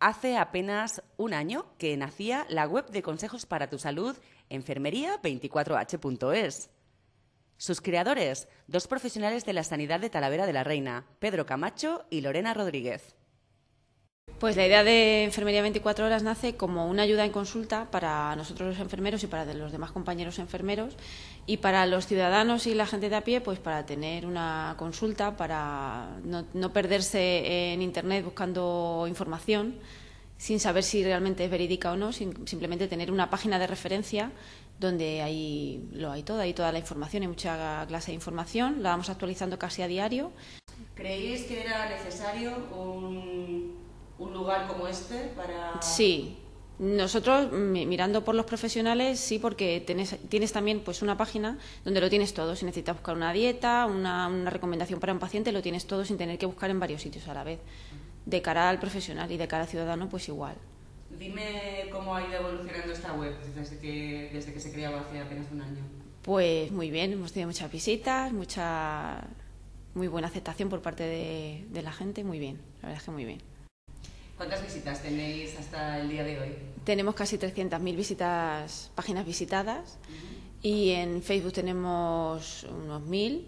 Hace apenas un año que nacía la web de consejos para tu salud, enfermería24h.es. Sus creadores, dos profesionales de la sanidad de Talavera de la Reina, Pedro Camacho y Lorena Rodríguez. Pues la idea de Enfermería 24 Horas nace como una ayuda en consulta para nosotros los enfermeros y para los demás compañeros enfermeros y para los ciudadanos y la gente de a pie, pues para tener una consulta, para no, perderse en Internet buscando información sin saber si realmente es verídica o no, simplemente tener una página de referencia donde ahí lo hay todo, hay toda la información, hay mucha clase de información, la vamos actualizando casi a diario. ¿Creéis que era necesario un un lugar como este para...? Sí. Nosotros, mm, mirando por los profesionales, sí, porque tienes también pues una página donde lo tienes todo. Si necesitas buscar una dieta, una, recomendación para un paciente, lo tienes todo sin tener que buscar en varios sitios a la vez. De cara al profesional y de cara al ciudadano, pues igual. Dime cómo ha ido evolucionando esta web desde que, desde que se creó hace apenas un año. Pues muy bien, hemos tenido muchas visitas, mucha, muy buena aceptación por parte de la gente, muy bien, la verdad es que muy bien. ¿Cuántas visitas tenéis hasta el día de hoy? Tenemos casi 300.000 visitas, páginas visitadas y en Facebook tenemos unos 1.000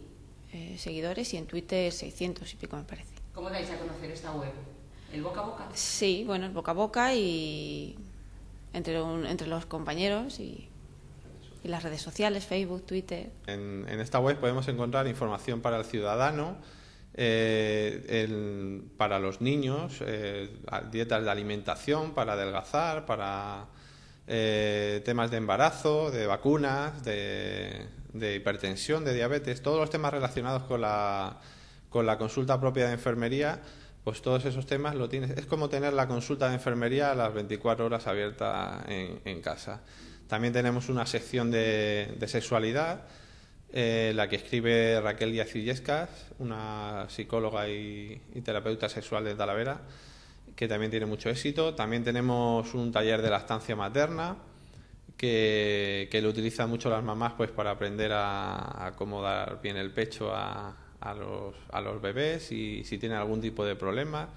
eh, seguidores y en Twitter 600 y pico me parece. ¿Cómo dais a conocer esta web? ¿El boca a boca? Sí, bueno, el boca a boca y entre, entre los compañeros y y las redes sociales, Facebook, Twitter. En, en, esta web podemos encontrar información para el ciudadano eh, para los niños, eh, dietas de alimentación para adelgazar, para eh, temas de embarazo, de vacunas, de, hipertensión, de diabetes, todos los temas relacionados con la, con la consulta propia de enfermería, pues todos esos temas lo tienes. Es como tener la consulta de enfermería a las 24 horas abierta en, casa. También tenemos una sección de sexualidad eh, la que escribe Raquel Díaz una psicóloga y, terapeuta sexual de Talavera, que también tiene mucho éxito. También tenemos un taller de lactancia materna, que, lo utilizan mucho las mamás pues para aprender a, acomodar cómo dar bien el pecho a, los, a los bebés y si tienen algún tipo de problema,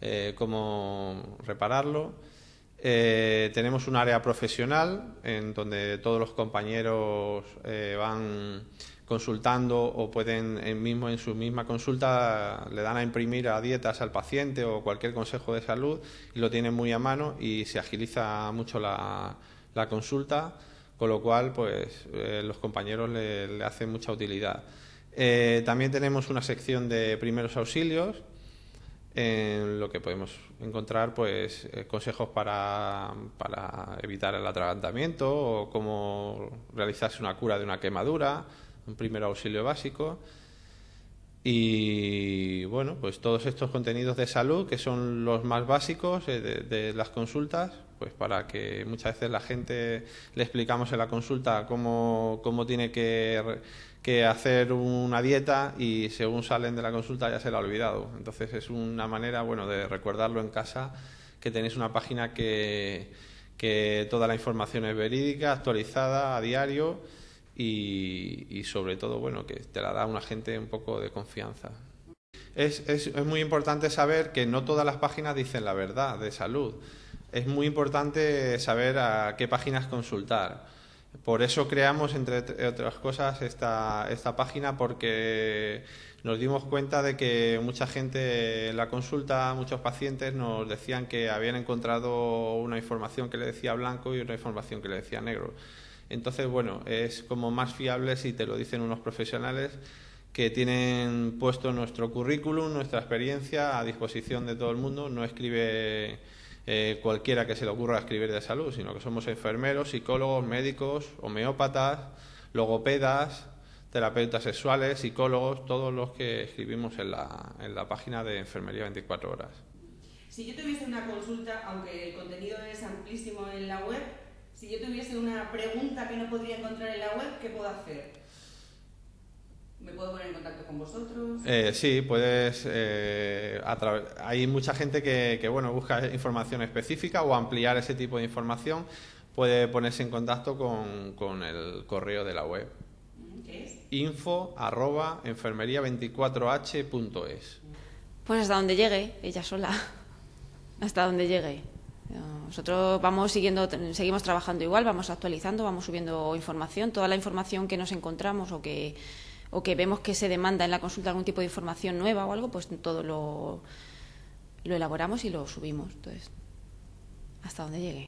eh, cómo repararlo. Eh, tenemos un área profesional en donde todos los compañeros eh, van consultando o pueden en mismo en su misma consulta le dan a imprimir a dietas al paciente o cualquier consejo de salud y lo tienen muy a mano y se agiliza mucho la, consulta con lo cual pues eh, los compañeros le, hacen mucha utilidad también tenemos una sección de primeros auxilios en lo que podemos encontrar pues eh, consejos para, evitar el atragantamiento o cómo realizarse una cura de una quemadura, un primer auxilio básico. Y bueno, pues todos estos contenidos de salud que son los más básicos eh, de las consultas, pues para que muchas veces la gente le explicamos en la consulta cómo, tiene que, hacer una dieta y según salen de la consulta ya se la ha olvidado. Entonces es una manera, bueno, de recordarlo en casa, que tenéis una página que, que toda la información es verídica, actualizada a diario y, sobre todo, bueno, que te la da una gente un poco de confianza. es, es muy importante saber que no todas las páginas dicen la verdad de salud es muy importante saber a qué páginas consultar. Por eso creamos, entre otras cosas, esta, esta página porque nos dimos cuenta de que mucha gente en la consulta, muchos pacientes nos decían que habían encontrado una información que le decía blanco y una información que le decía negro. Entonces, bueno, es como más fiable si te lo dicen unos profesionales que tienen puesto nuestro currículum, nuestra experiencia a disposición de todo el mundo. No escribe eh, cualquiera que se le ocurra escribir de salud, sino que somos enfermeros, psicólogos, médicos, homeópatas, logopedas, terapeutas sexuales, psicólogos, todos los que escribimos en la, en la página de Enfermería 24 Horas. Si yo tuviese una consulta, aunque el contenido es amplísimo en la web, si yo tuviese una pregunta que no podría encontrar en la web, ¿qué puedo hacer? ¿Me puedo poner en contacto con vosotros? Eh, sí, puedes. Eh, hay mucha gente que, bueno, busca información específica o ampliar ese tipo de información. Puede ponerse en contacto con, el correo de la web. Mm, ¿Qué es? Info enfermería24h.es. Pues hasta donde llegue, ella sola. Hasta donde llegue. Nosotros vamos siguiendo, seguimos trabajando igual, vamos actualizando, vamos subiendo información. Toda la información que nos encontramos o que o que vemos que se demanda en la consulta algún tipo de información nueva o algo, pues todo lo, elaboramos y lo subimos. Entonces, hasta donde llegue.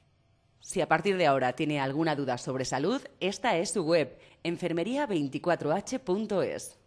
Si a partir de ahora tiene alguna duda sobre salud, esta es su web, enfermería 24 hes